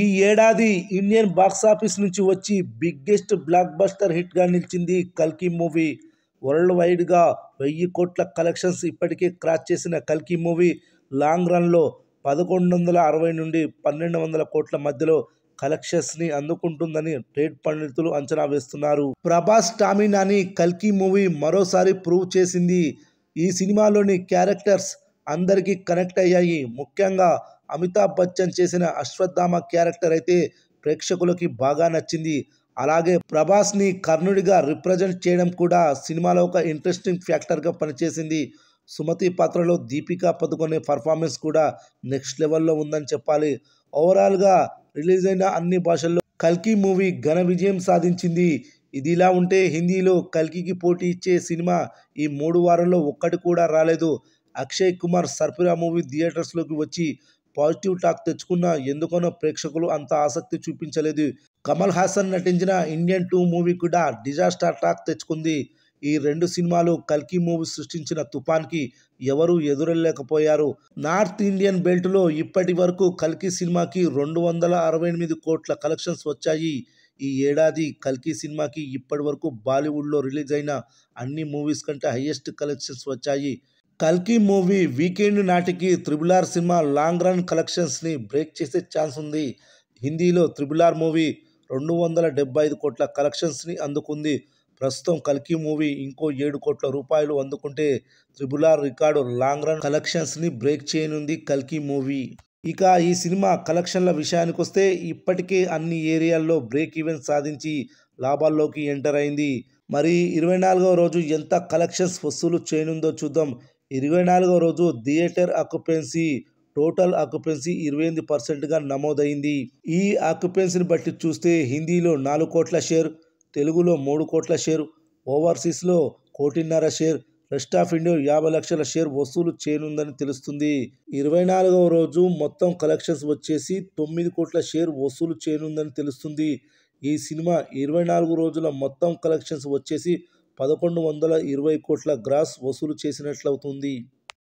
ఈ ఏడాది Indian box office నుంచి వచ్చి బిగ్గెస్ట్ బ్లాక్ బస్టర్ హిట్గా నిలిచింది కల్కి మూవీ వరల్డ్ వైడ్గా వెయ్యి కోట్ల కలెక్షన్స్ ఇప్పటికే క్రాచ్ చేసిన కల్కి మూవీ లాంగ్ రన్లో పదకొండు వందల అరవై నుండి పన్నెండు వందల కోట్ల మధ్యలో కలెక్షన్స్ని అందుకుంటుందని ట్రేడ్ పండితులు అంచనా వేస్తున్నారు ప్రభాస్ టామినాని కల్కి మూవీ మరోసారి ప్రూవ్ చేసింది ఈ సినిమాలోని క్యారెక్టర్స్ అందరికీ కనెక్ట్ అయ్యాయి ముఖ్యంగా అమితాబ్ బచ్చన్ చేసిన అశ్వత్థామ క్యారెక్టర్ అయితే ప్రేక్షకులకి బాగా నచ్చింది అలాగే ప్రభాస్ని కర్ణుడిగా రిప్రజెంట్ చేయడం కూడా సినిమాలో ఒక ఇంట్రెస్టింగ్ ఫ్యాక్టర్గా పనిచేసింది సుమతి పాత్రలో దీపికా పదుకొనే పర్ఫార్మెన్స్ కూడా నెక్స్ట్ లెవెల్లో ఉందని చెప్పాలి ఓవరాల్గా రిలీజ్ అయిన అన్ని భాషల్లో కల్కి మూవీ ఘన విజయం సాధించింది ఇది ఇలా ఉంటే హిందీలో కల్కికి పోటీ ఇచ్చే సినిమా ఈ మూడు వారాల్లో ఒక్కటి కూడా రాలేదు అక్షయ్ కుమార్ సర్పురా మూవీ థియేటర్స్లోకి వచ్చి పాజిటివ్ టాక్ తెచ్చుకున్నా ఎందుకనో ప్రేక్షకులు అంత ఆసక్తి చూపించలేదు కమల్ హాసన్ నటించిన ఇండియన్ టూ మూవీ కూడా డిజాస్టర్ టాక్ తెచ్చుకుంది ఈ రెండు సినిమాలు కల్కి మూవీ సృష్టించిన తుఫాన్కి ఎవరూ ఎదురెళ్లేకపోయారు నార్త్ ఇండియన్ బెల్ట్లో ఇప్పటి వరకు కల్కి సినిమాకి రెండు వందల అరవై ఎనిమిది కోట్ల కలెక్షన్స్ వచ్చాయి ఈ ఏడాది కల్కి సినిమాకి ఇప్పటి వరకు బాలీవుడ్లో రిలీజ్ అయిన అన్ని మూవీస్ కంటే హయ్యెస్ట్ కలెక్షన్స్ వచ్చాయి కల్కి మూవీ వీకెండ్ నాటికి త్రిబుల్ ఆర్ సినిమా లాంగ్ రన్ కలెక్షన్స్ని బ్రేక్ చేసే ఛాన్స్ ఉంది హిందీలో త్రిబుల్ ఆర్ మూవీ రెండు వందల డెబ్బై ఐదు కోట్ల కలెక్షన్స్ని అందుకుంది ప్రస్తుతం కల్కి మూవీ ఇంకో ఏడు కోట్ల రూపాయలు అందుకుంటే triple R record long run కలెక్షన్స్ని బ్రేక్ చేయనుంది కల్కి మూవీ ఇక ఈ సినిమా కలెక్షన్ల విషయానికి వస్తే ఇప్పటికే అన్ని ఏరియాల్లో బ్రేక్ ఈవెంట్ సాధించి లాభాల్లోకి ఎంటర్ అయింది మరి ఇరవై నాలుగవ రోజు ఎంత కలెక్షన్స్ వసూలు చేయనుందో చూద్దాం ఇరవై నాలుగో రోజు థియేటర్ ఆక్యుపెన్సీ టోటల్ ఆక్యుపెన్సీ ఇరవై ఎనిమిది పర్సెంట్గా నమోదైంది ఈ ఆక్యుపెన్సీని బట్టి చూస్తే హిందీలో నాలుగు కోట్ల షేర్ తెలుగులో మూడు కోట్ల షేర్ ఓవర్సీస్లో కోటిన్నర షేర్ రెస్ట్ ఆఫ్ ఇండియా యాభై లక్షల షేర్ వసూలు చేయనుందని తెలుస్తుంది ఇరవై నాలుగవ రోజు మొత్తం కలెక్షన్స్ వచ్చేసి తొమ్మిది కోట్ల షేర్ వసూలు చేయనుందని తెలుస్తుంది ఈ సినిమా ఇరవై నాలుగు రోజుల మొత్తం కలెక్షన్స్ వచ్చేసి పదకొండు వందల ఇరవై కోట్ల గ్రాస్ వసూలు చేసినట్లవుతుంది